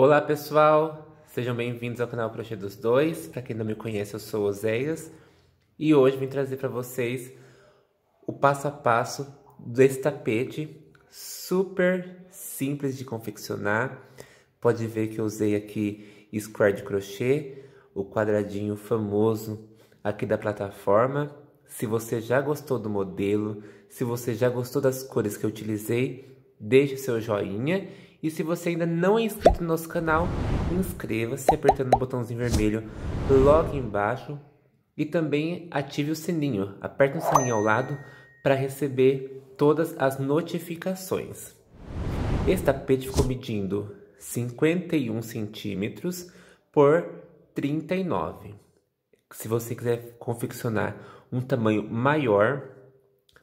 Olá pessoal, sejam bem-vindos ao canal Crochê dos Dois. Para quem não me conhece, eu sou Oséias e hoje vim trazer para vocês o passo a passo desse tapete super simples de confeccionar. Pode ver que eu usei aqui square de crochê, o quadradinho famoso aqui da plataforma. Se você já gostou do modelo, se você já gostou das cores que eu utilizei, deixe seu joinha e se você ainda não é inscrito no nosso canal, inscreva-se apertando o botãozinho vermelho logo embaixo e também ative o sininho, aperte o sininho ao lado para receber todas as notificações. Esse tapete ficou medindo 51 centímetros por 39. Se você quiser confeccionar um tamanho maior,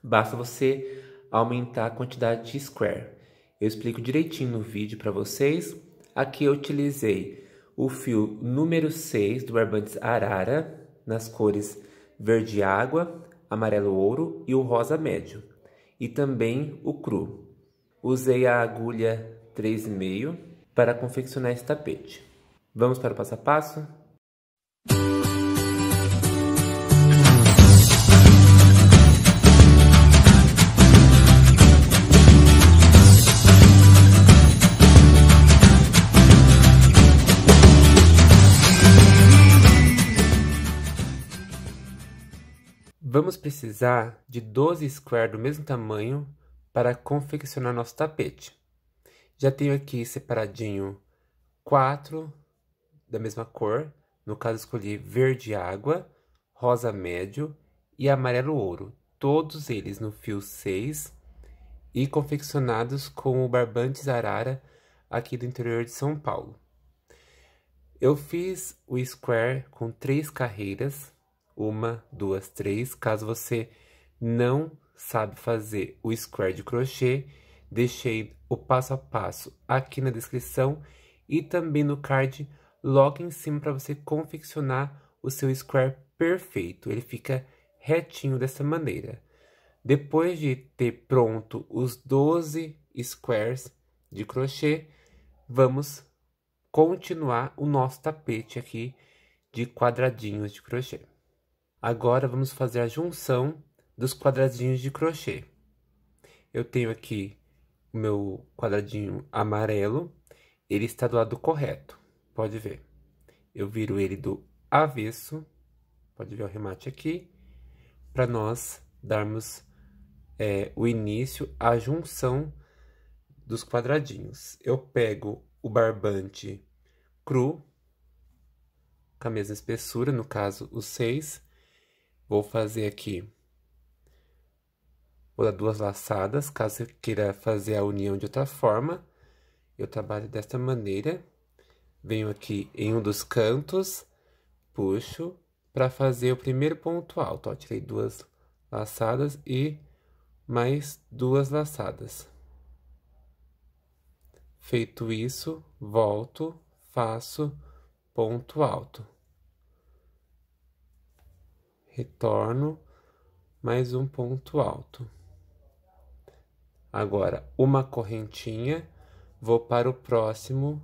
basta você aumentar a quantidade de square. Eu explico direitinho no vídeo para vocês. Aqui eu utilizei o fio número 6 do Barbante Arara, nas cores verde água, amarelo ouro e o rosa médio. E também o cru. Usei a agulha 3,5 para confeccionar esse tapete. Vamos para o passo a passo? Vamos precisar de 12 squares do mesmo tamanho para confeccionar nosso tapete. Já tenho aqui separadinho 4 da mesma cor, no caso escolhi verde água, rosa médio e amarelo ouro, todos eles no fio 6 e confeccionados com o barbante arara aqui do interior de São Paulo. Eu fiz o square com três carreiras uma, duas, três. Caso você não sabe fazer o square de crochê, deixei o passo a passo aqui na descrição e também no card logo em cima para você confeccionar o seu square perfeito. Ele fica retinho dessa maneira. Depois de ter pronto os 12 squares de crochê, vamos continuar o nosso tapete aqui de quadradinhos de crochê. Agora vamos fazer a junção dos quadradinhos de crochê. Eu tenho aqui o meu quadradinho amarelo, ele está do lado correto, pode ver. Eu viro ele do avesso, pode ver o remate aqui, para nós darmos é, o início à junção dos quadradinhos. Eu pego o barbante cru, com a mesma espessura, no caso, os seis, Vou fazer aqui. Vou dar duas laçadas, caso queira fazer a união de outra forma. Eu trabalho desta maneira. Venho aqui em um dos cantos, puxo para fazer o primeiro ponto alto. Ó, tirei duas laçadas e mais duas laçadas. Feito isso, volto, faço ponto alto retorno, mais um ponto alto. Agora, uma correntinha, vou para o próximo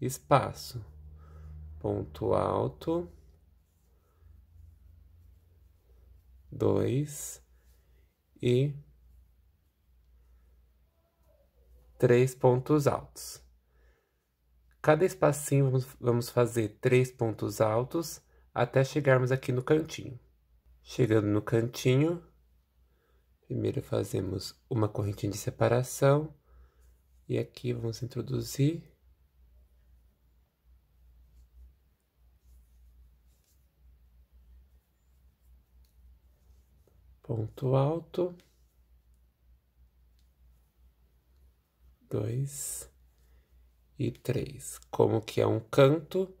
espaço. Ponto alto, dois e três pontos altos. Cada espacinho vamos, fazer três pontos altos até chegarmos aqui no cantinho. Chegando no cantinho, primeiro fazemos uma correntinha de separação e aqui vamos introduzir ponto alto, dois e três. Como que é um canto,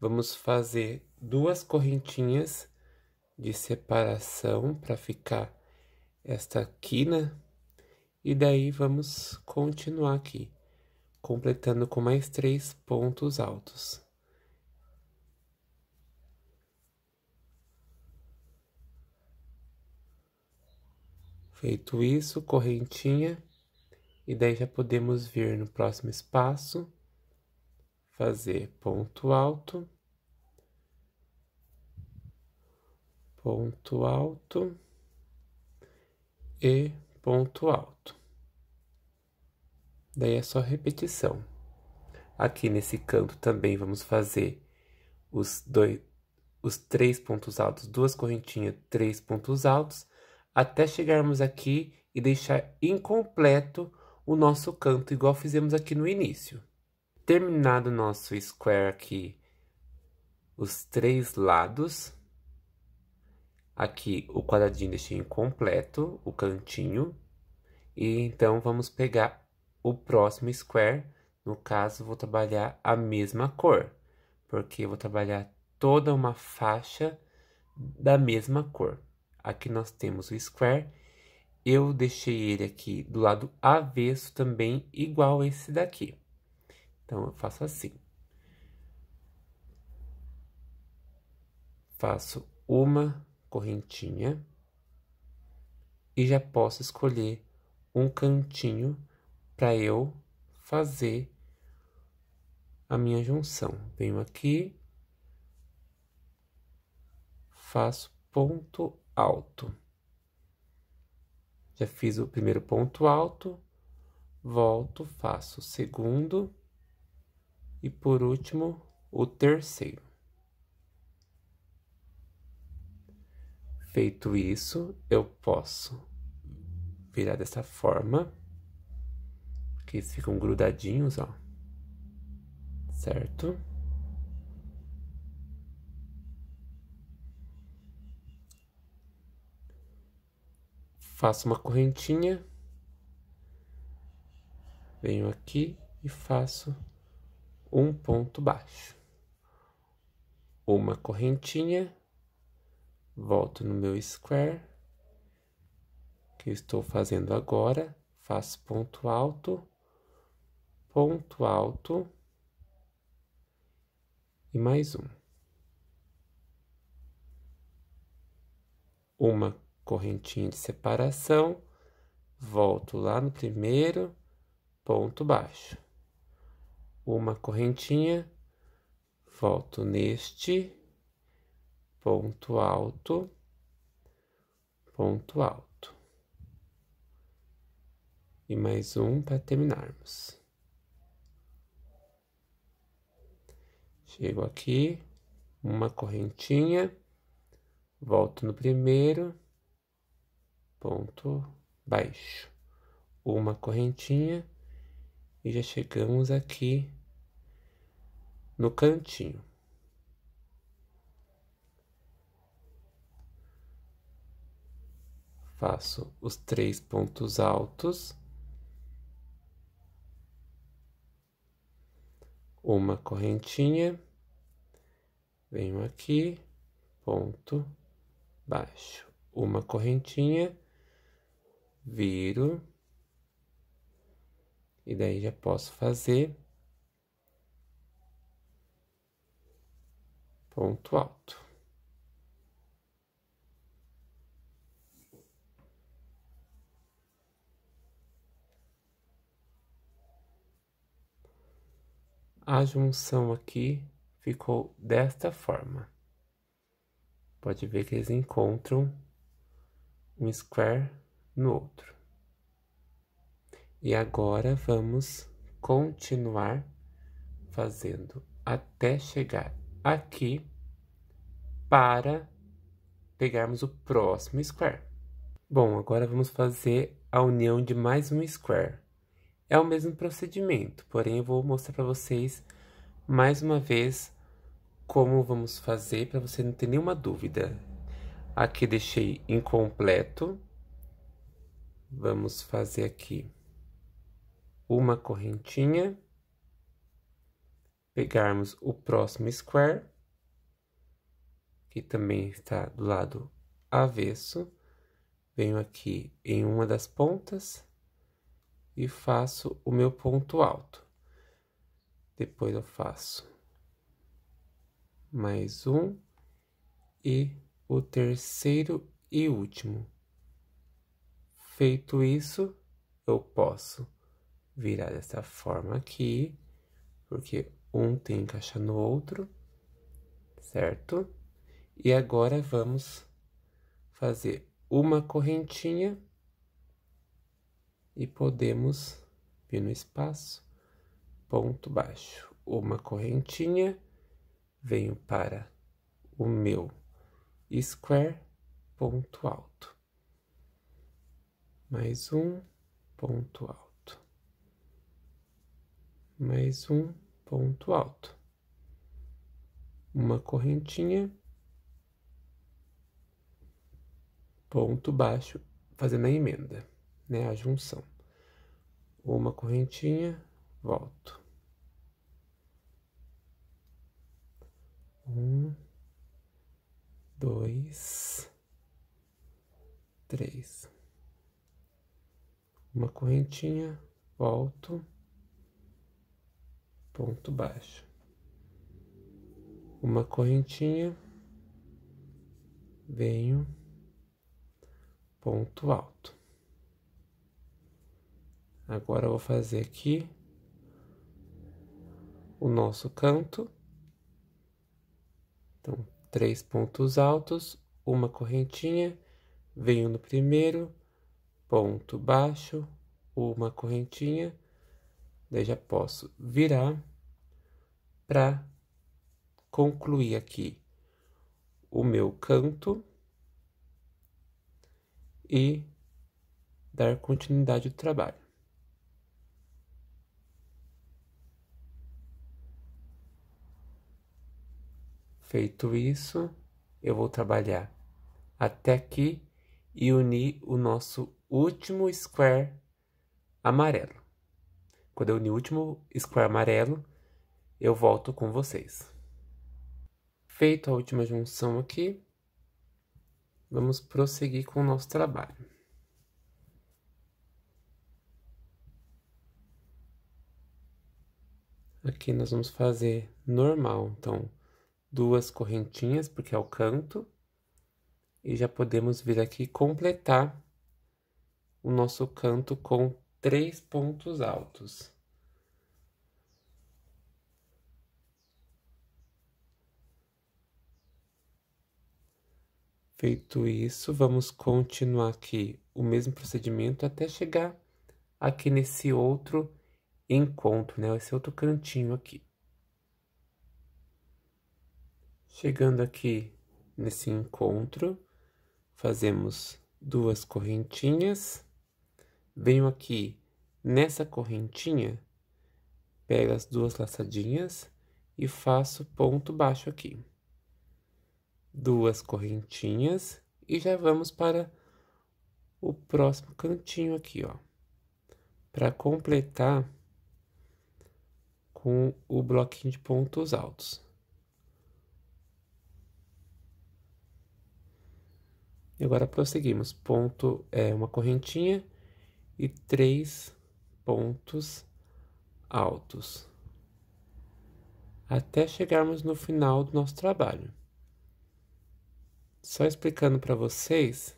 vamos fazer duas correntinhas de separação para ficar esta quina né? e daí vamos continuar aqui completando com mais três pontos altos feito isso correntinha e daí já podemos vir no próximo espaço fazer ponto alto ponto alto e ponto alto. Daí é só repetição. Aqui nesse canto também vamos fazer os, dois, os três pontos altos, duas correntinhas, três pontos altos, até chegarmos aqui e deixar incompleto o nosso canto, igual fizemos aqui no início. Terminado o nosso square aqui, os três lados, Aqui o quadradinho deixei incompleto, o cantinho. E então vamos pegar o próximo square. No caso, vou trabalhar a mesma cor, porque vou trabalhar toda uma faixa da mesma cor. Aqui nós temos o square. Eu deixei ele aqui do lado avesso também, igual esse daqui. Então, eu faço assim. Faço uma correntinha e já posso escolher um cantinho para eu fazer a minha junção. Venho aqui, faço ponto alto. Já fiz o primeiro ponto alto, volto, faço o segundo e por último o terceiro. Feito isso, eu posso virar dessa forma, que eles ficam grudadinhos, ó, certo? Faço uma correntinha, venho aqui e faço um ponto baixo, uma correntinha volto no meu square, que estou fazendo agora, faço ponto alto, ponto alto e mais um. Uma correntinha de separação, volto lá no primeiro, ponto baixo. Uma correntinha, volto neste, ponto alto, ponto alto. E mais um para terminarmos. Chego aqui, uma correntinha, volto no primeiro, ponto baixo, uma correntinha e já chegamos aqui no cantinho. faço os três pontos altos, uma correntinha, venho aqui, ponto baixo, uma correntinha, viro, e daí já posso fazer ponto alto. A junção aqui ficou desta forma. Pode ver que eles encontram um square no outro. E agora vamos continuar fazendo até chegar aqui para pegarmos o próximo square. Bom, agora vamos fazer a união de mais um square. É o mesmo procedimento, porém eu vou mostrar para vocês mais uma vez como vamos fazer para você não ter nenhuma dúvida. Aqui deixei incompleto. Vamos fazer aqui uma correntinha. Pegarmos o próximo square, que também está do lado avesso. Venho aqui em uma das pontas e faço o meu ponto alto. Depois eu faço mais um e o terceiro e último. Feito isso, eu posso virar dessa forma aqui, porque um tem encaixar no outro, certo? E agora vamos fazer uma correntinha e podemos vir no espaço, ponto baixo, uma correntinha, venho para o meu square, ponto alto, mais um ponto alto, mais um ponto alto, uma correntinha, ponto baixo, fazendo a emenda né, a junção. Uma correntinha, volto. Um, dois, três. Uma correntinha, volto, ponto baixo. Uma correntinha, venho, ponto alto. Agora vou fazer aqui o nosso canto. Então, três pontos altos, uma correntinha, venho no primeiro, ponto baixo, uma correntinha, daí já posso virar para concluir aqui o meu canto e dar continuidade ao trabalho. Feito isso, eu vou trabalhar até aqui e unir o nosso último square amarelo. Quando eu unir o último square amarelo, eu volto com vocês. Feito a última junção aqui, vamos prosseguir com o nosso trabalho. Aqui nós vamos fazer normal, então duas correntinhas, porque é o canto, e já podemos vir aqui completar o nosso canto com três pontos altos. Feito isso, vamos continuar aqui o mesmo procedimento até chegar aqui nesse outro encontro, né? Esse outro cantinho aqui. Chegando aqui nesse encontro, fazemos duas correntinhas, venho aqui nessa correntinha, pego as duas laçadinhas e faço ponto baixo aqui. Duas correntinhas e já vamos para o próximo cantinho aqui, ó. Para completar com o bloquinho de pontos altos. E agora prosseguimos. Ponto é uma correntinha e três pontos altos. Até chegarmos no final do nosso trabalho. Só explicando para vocês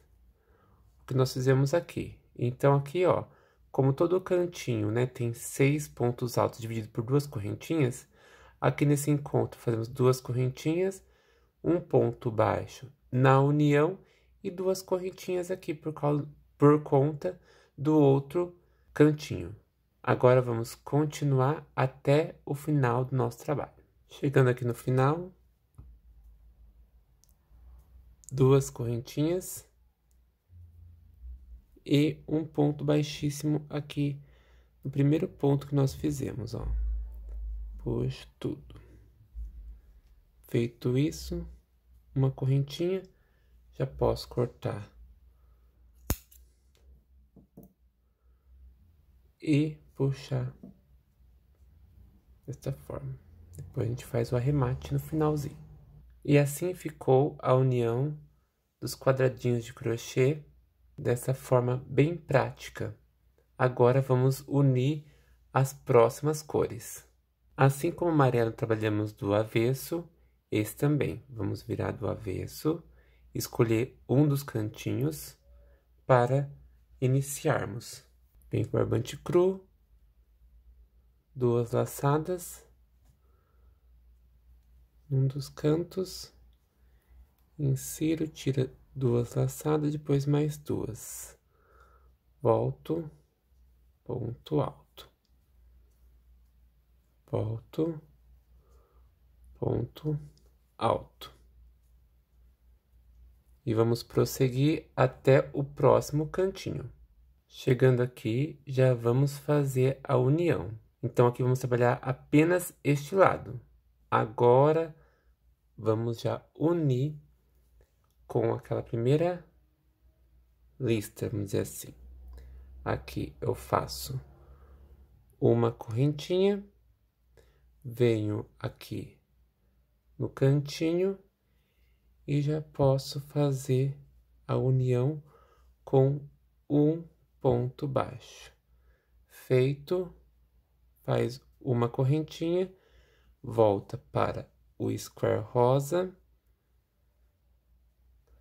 o que nós fizemos aqui. Então, aqui, ó, como todo cantinho né, tem seis pontos altos dividido por duas correntinhas, aqui nesse encontro fazemos duas correntinhas, um ponto baixo na união e duas correntinhas aqui por, por conta do outro cantinho. Agora vamos continuar até o final do nosso trabalho. Chegando aqui no final, duas correntinhas e um ponto baixíssimo aqui no primeiro ponto que nós fizemos, ó. Puxo tudo. Feito isso, uma correntinha já posso cortar. E puxar desta forma. Depois a gente faz o arremate no finalzinho. E assim ficou a união dos quadradinhos de crochê dessa forma bem prática. Agora vamos unir as próximas cores. Assim como o amarelo trabalhamos do avesso, esse também. Vamos virar do avesso escolher um dos cantinhos para iniciarmos. Vem com o barbante cru, duas laçadas, num dos cantos, insiro, tira duas laçadas, depois mais duas. Volto, ponto alto. Volto, ponto alto e vamos prosseguir até o próximo cantinho. Chegando aqui, já vamos fazer a união. Então, aqui vamos trabalhar apenas este lado. Agora, vamos já unir com aquela primeira lista, vamos dizer assim. Aqui eu faço uma correntinha, venho aqui no cantinho e já posso fazer a união com um ponto baixo. Feito, faz uma correntinha, volta para o square rosa,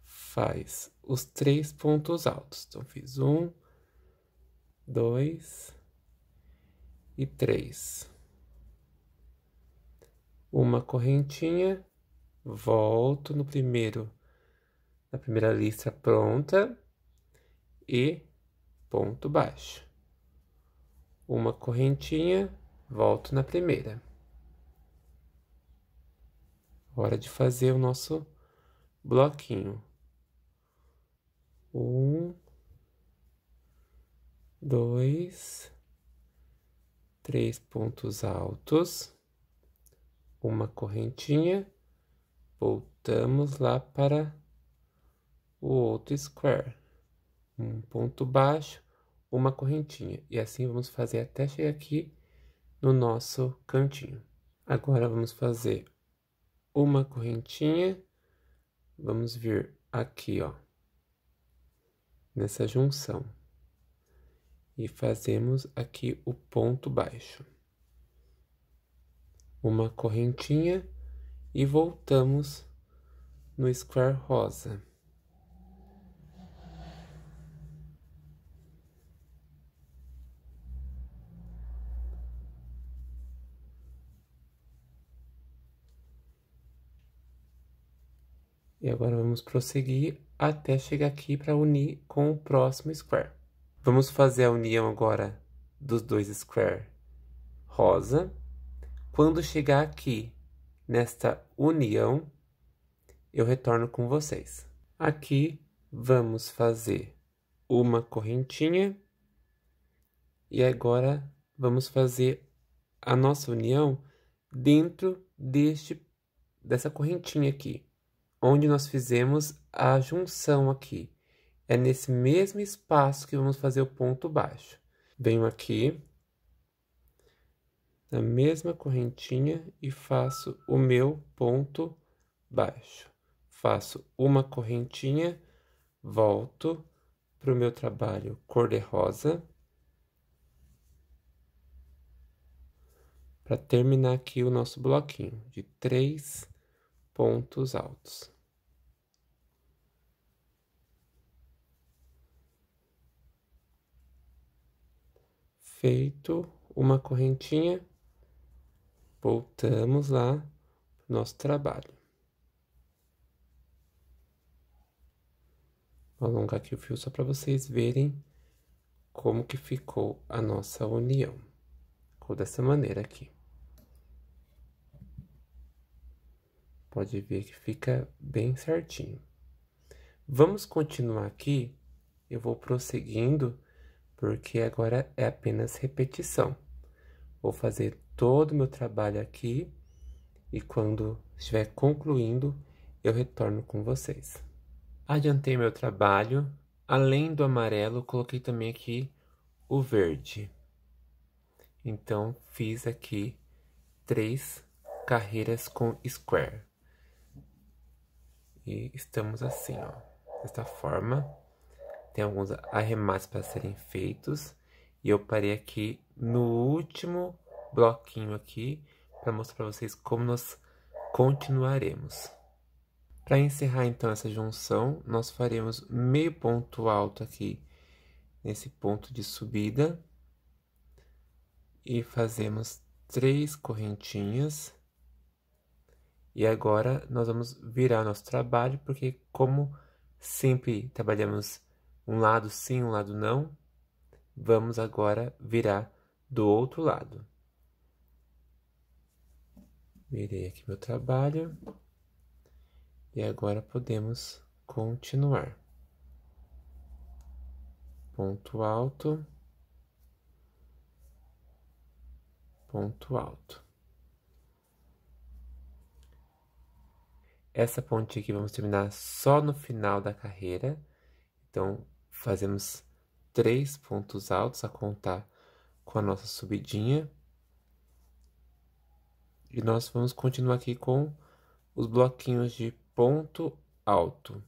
faz os três pontos altos. Então, fiz um, dois e três. Uma correntinha, volto no primeiro, na primeira lista pronta e ponto baixo. Uma correntinha, volto na primeira. Hora de fazer o nosso bloquinho. Um, dois, três pontos altos, uma correntinha Voltamos lá para o outro square. Um ponto baixo, uma correntinha. E assim vamos fazer até chegar aqui no nosso cantinho. Agora vamos fazer uma correntinha. Vamos vir aqui, ó. Nessa junção. E fazemos aqui o ponto baixo. Uma correntinha e voltamos no square rosa. E agora vamos prosseguir até chegar aqui para unir com o próximo square. Vamos fazer a união agora dos dois square rosa. Quando chegar aqui nesta união, eu retorno com vocês. Aqui vamos fazer uma correntinha e agora vamos fazer a nossa união dentro deste dessa correntinha aqui, onde nós fizemos a junção aqui. É nesse mesmo espaço que vamos fazer o ponto baixo. Venho aqui, na mesma correntinha e faço o meu ponto baixo. Faço uma correntinha, volto para o meu trabalho cor-de-rosa. Para terminar aqui o nosso bloquinho de três pontos altos. Feito uma correntinha, Voltamos lá para nosso trabalho. Vou alongar aqui o fio só para vocês verem como que ficou a nossa união. Ficou dessa maneira aqui. Pode ver que fica bem certinho. Vamos continuar aqui. Eu vou prosseguindo, porque agora é apenas repetição. Vou fazer todo o meu trabalho aqui e quando estiver concluindo, eu retorno com vocês. Adiantei meu trabalho, além do amarelo, coloquei também aqui o verde. Então, fiz aqui três carreiras com square. E estamos assim, ó, desta forma. Tem alguns arremates para serem feitos. E eu parei aqui no último bloquinho aqui para mostrar para vocês como nós continuaremos. Para encerrar então essa junção, nós faremos meio ponto alto aqui nesse ponto de subida e fazemos três correntinhas. E agora nós vamos virar nosso trabalho, porque como sempre trabalhamos um lado sim, um lado não, vamos agora virar do outro lado. Virei aqui meu trabalho. E agora podemos continuar. Ponto alto. Ponto alto. Essa ponte aqui vamos terminar só no final da carreira. Então, fazemos três pontos altos a contar com a nossa subidinha. E nós vamos continuar aqui com os bloquinhos de ponto alto.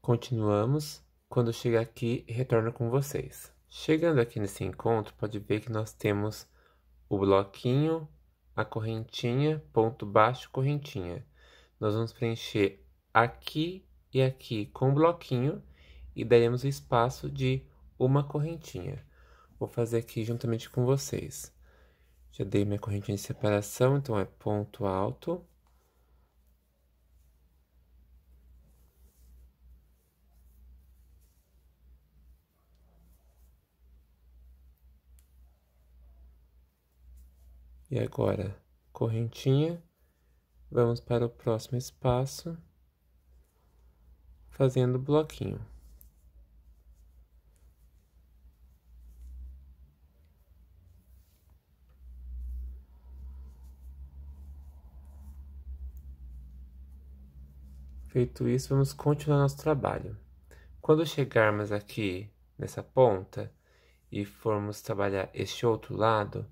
Continuamos. Quando chegar aqui, retorno com vocês. Chegando aqui nesse encontro, pode ver que nós temos o bloquinho, a correntinha, ponto baixo, correntinha. Nós vamos preencher aqui e aqui com o bloquinho e daremos o espaço de uma correntinha. Vou fazer aqui juntamente com vocês. Já dei minha correntinha de separação, então é ponto alto. E agora, correntinha, vamos para o próximo espaço, fazendo bloquinho. Feito isso, vamos continuar nosso trabalho. Quando chegarmos aqui nessa ponta e formos trabalhar este outro lado,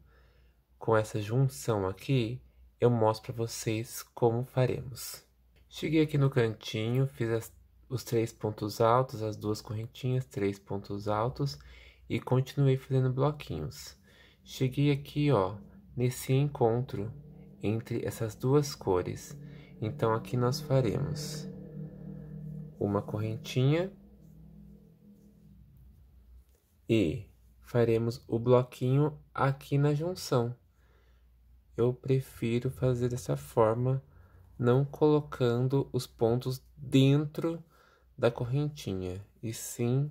com essa junção aqui, eu mostro para vocês como faremos. Cheguei aqui no cantinho, fiz as, os três pontos altos, as duas correntinhas, três pontos altos e continuei fazendo bloquinhos. Cheguei aqui, ó, nesse encontro entre essas duas cores. Então aqui nós faremos uma correntinha e faremos o bloquinho aqui na junção. Eu prefiro fazer dessa forma, não colocando os pontos dentro da correntinha, e sim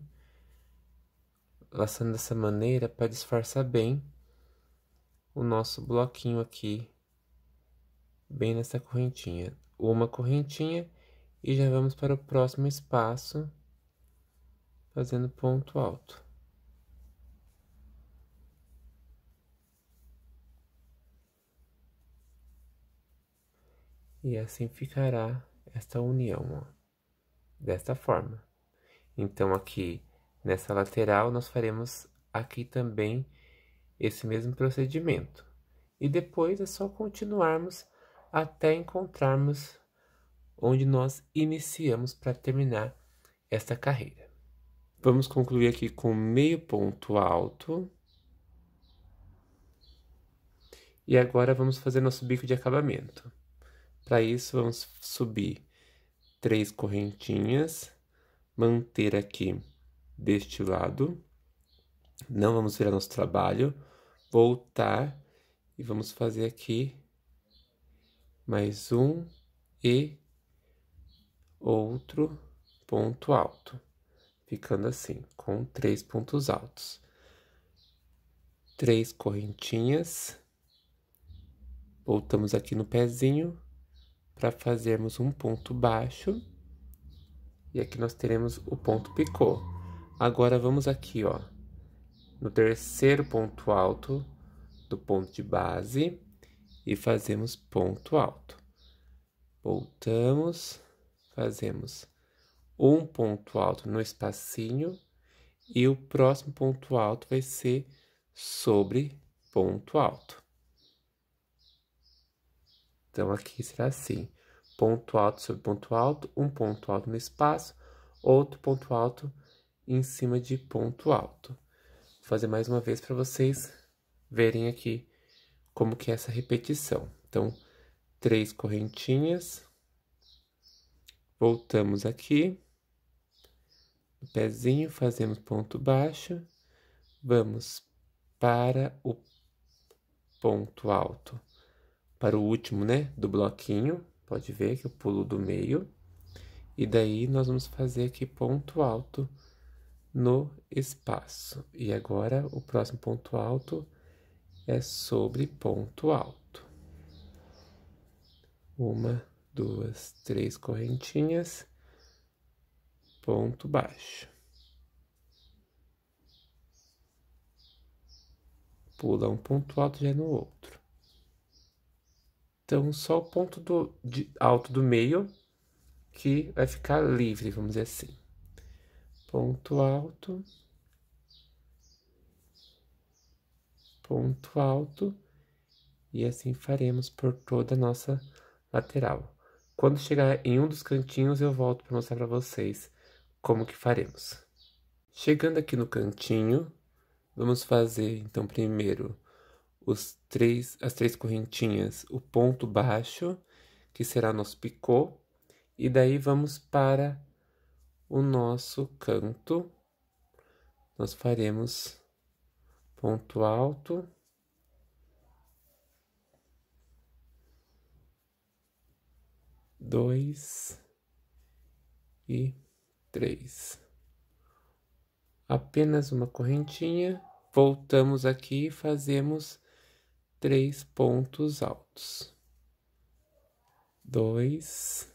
laçando dessa maneira para disfarçar bem o nosso bloquinho aqui, bem nessa correntinha. Uma correntinha e já vamos para o próximo espaço, fazendo ponto alto. E assim ficará esta união, ó, desta forma. Então, aqui nessa lateral, nós faremos aqui também esse mesmo procedimento. E depois é só continuarmos até encontrarmos onde nós iniciamos para terminar esta carreira. Vamos concluir aqui com meio ponto alto. E agora vamos fazer nosso bico de acabamento. Para isso, vamos subir três correntinhas, manter aqui deste lado. Não vamos virar nosso trabalho, voltar e vamos fazer aqui mais um e outro ponto alto, ficando assim, com três pontos altos. Três correntinhas. Voltamos aqui no pezinho para fazermos um ponto baixo. E aqui nós teremos o ponto picô. Agora vamos aqui, ó, no terceiro ponto alto do ponto de base e fazemos ponto alto. Voltamos fazemos um ponto alto no espacinho e o próximo ponto alto vai ser sobre ponto alto. Então, aqui será assim: ponto alto sobre ponto alto, um ponto alto no espaço, outro ponto alto em cima de ponto alto. Vou fazer mais uma vez para vocês verem aqui como que é essa repetição. Então, três correntinhas, Voltamos aqui. No pezinho, fazemos ponto baixo. Vamos para o ponto alto. Para o último, né? Do bloquinho. Pode ver que eu pulo do meio. E daí, nós vamos fazer aqui ponto alto no espaço. E agora, o próximo ponto alto é sobre ponto alto. Uma, duas, três correntinhas, ponto baixo. Pula um ponto alto já é no outro. Então, só o ponto do, de, alto do meio que vai ficar livre, vamos dizer assim. Ponto alto. Ponto alto. E assim faremos por toda a nossa lateral. Quando chegar em um dos cantinhos, eu volto para mostrar para vocês como que faremos. Chegando aqui no cantinho, vamos fazer então primeiro os três, as três correntinhas, o ponto baixo, que será nosso picô, e daí vamos para o nosso canto. Nós faremos ponto alto, dois e três. Apenas uma correntinha, voltamos aqui e fazemos três pontos altos. Dois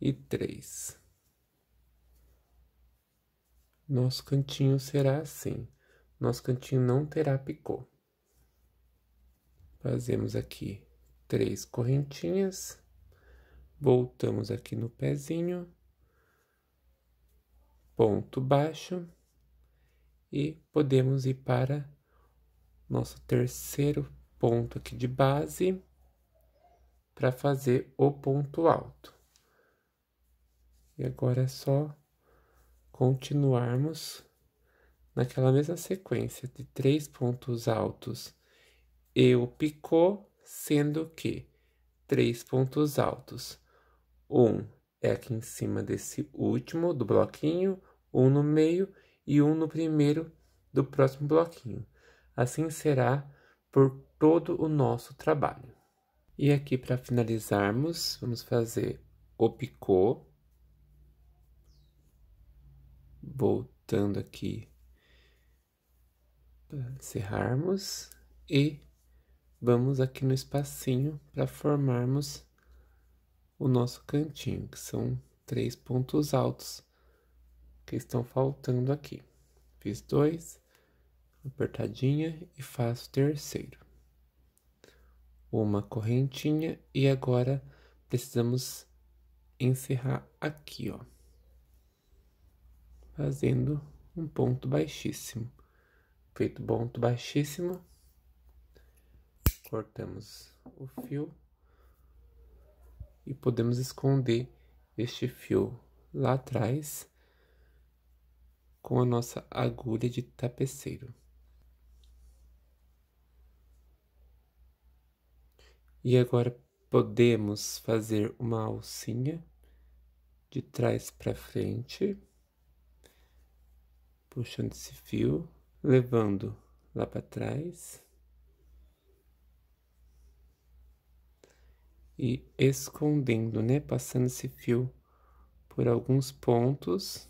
e três. Nosso cantinho será assim. Nosso cantinho não terá picô. Fazemos aqui três correntinhas voltamos aqui no pezinho, ponto baixo e podemos ir para nosso terceiro ponto aqui de base para fazer o ponto alto. E agora é só continuarmos naquela mesma sequência de três pontos altos e o picô, sendo que três pontos altos um é aqui em cima desse último do bloquinho, um no meio e um no primeiro do próximo bloquinho. Assim será por todo o nosso trabalho. E aqui para finalizarmos, vamos fazer o picô. Voltando aqui para encerrarmos e vamos aqui no espacinho para formarmos o nosso cantinho, que são três pontos altos que estão faltando aqui. Fiz dois, apertadinha e faço o terceiro. Uma correntinha e agora precisamos encerrar aqui, ó. Fazendo um ponto baixíssimo. Feito ponto baixíssimo, cortamos o fio e podemos esconder este fio lá atrás com a nossa agulha de tapeceiro. E agora podemos fazer uma alcinha de trás para frente, puxando esse fio, levando lá para trás. e escondendo, né? Passando esse fio por alguns pontos.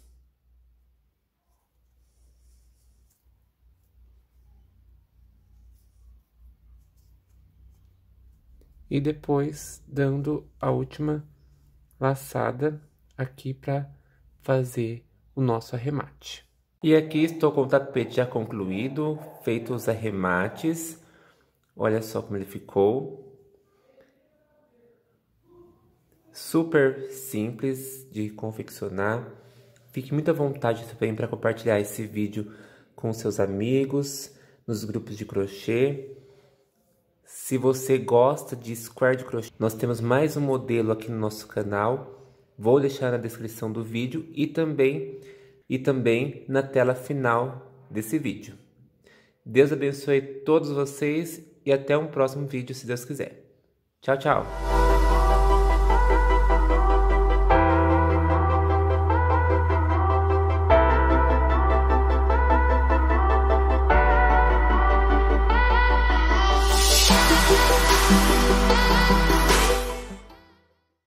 E depois dando a última laçada aqui para fazer o nosso arremate. E aqui estou com o tapete já concluído, feito os arremates. Olha só como ele ficou. super simples de confeccionar. Fique muito à vontade também para compartilhar esse vídeo com seus amigos, nos grupos de crochê. Se você gosta de square de crochê, nós temos mais um modelo aqui no nosso canal. Vou deixar na descrição do vídeo e também e também na tela final desse vídeo. Deus abençoe todos vocês e até um próximo vídeo, se Deus quiser. Tchau, tchau!